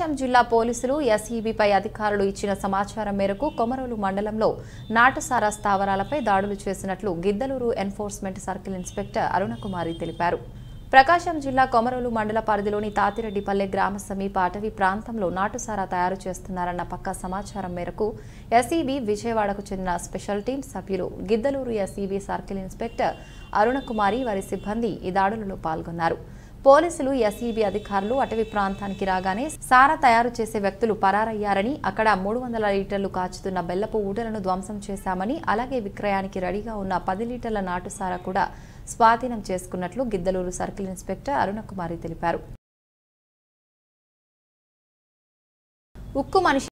ప్రకాశం జిల్లా పోలీసులు ఎస్ఈబిపై అధికారులు ఇచ్చిన సమాచారం మేరకు కొమరోలు మండలంలో నాటసారా స్థావరాలపై దాడులు చేసినట్లు Giddalur enforcement circle inspector Arunakumari తెలిపారు ప్రకాశం జిల్లా కొమరోలు మండల పరిధిలోని తాతిరెడ్డిపల్లె గ్రామ సమీప అటవీ ప్రాంతంలో నాటుసారా తయారు చేస్తున్నారన్న పక్కా సమాచారం మేరకు ఎస్ఈబి విజయవాడకు చెందిన స్పెషల్ టీం సభ్యులు Giddalur SEB circle inspector Arunakumari వారి సిబ్బంది ఈ దాడులలో పాల్గొన్నారు పోలీసులు ఎస్ఈబి అధికారులు అటవీ ప్రాంతానికి రాగానే సారా తయారు చేసే వ్యక్తులు పరారయ్యారని అక్కడ మూడు వందల లీటర్లు కాచుతున్న బెల్లపు ఊటలను ధ్వంసం చేశామని అలాగే విక్రయానికి రెడీగా ఉన్న పది లీటర్ల నాటు సార కూడా స్వాధీనం చేసుకున్నట్లు గిద్దలూరు సర్కిల్ ఇన్స్పెక్టర్ అరుణకుమారి తెలిపారు ఉక్కు మనిషి